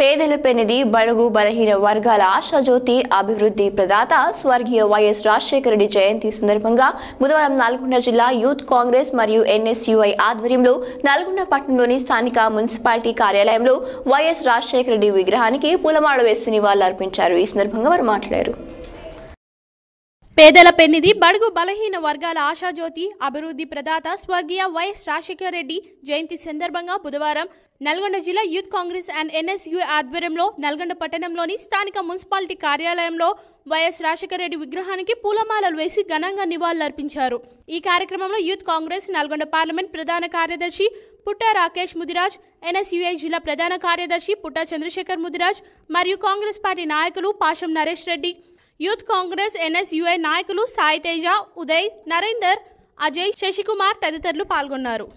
పేదల పెనిది బడుగు బలహీన వర్గాల ఆశాజ్యోతి అభివృద్ధి ప్రదాత స్వర్గీయ వైఎస్ రాజశేఖర రెడ్డి జయంతి సందర్భంగా బుధవారం నల్గొండ జిల్లా యూత్ కాంగ్రెస్ మరియు ఎన్ఎస్యుఐ ఆధ్వర్యంలో నల్గొండ పట్టణంలోని స్థానిక మున్సిపాలిటీ కార్యాలయంలో వైఎస్ రాజశేఖర రెడ్డి విగ్రహానికి పూలమాడ వేసి నివాళులర్పించారు ఈ సందర్భంగా వారు మాట్లాడారు పేదల పెన్నిది బడుగు బలహీన వర్గాల ఆశాజ్యోతి అభివృద్ధి ప్రదాత స్వర్గీయ వైఎస్ రాజశేఖర రెడ్డి జయంతి సందర్భంగా బుధవారం నల్గొండ జిల్లా యూత్ కాంగ్రెస్ అండ్ ఎన్ఎస్యు ఆధ్వర్యంలో నల్గొండ పట్టణంలోని స్థానిక మున్సిపాలిటీ కార్యాలయంలో వైఎస్ రాజశేఖర రెడ్డి విగ్రహానికి పూలమాలలు వేసి ఘనంగా నివాళులర్పించారు ఈ కార్యక్రమంలో యూత్ కాంగ్రెస్ నల్గొండ పార్లమెంట్ ప్రధాన కార్యదర్శి పుట్ట రాకేష్ ముదిరాజ్ ఎన్ఎస్యుఐ జిల్లా ప్రధాన కార్యదర్శి పుట్ట చంద్రశేఖర్ ముదిరాజ్ మరియు కాంగ్రెస్ పార్టీ నాయకులు పాషం నరేష్ రెడ్డి యూత్ కాంగ్రెస్ ఎన్ఎస్యుఐ నాయకులు సాయితేజ ఉదయ్ నరేందర్ అజయ్ శశికుమార్ తదితరులు పాల్గొన్నారు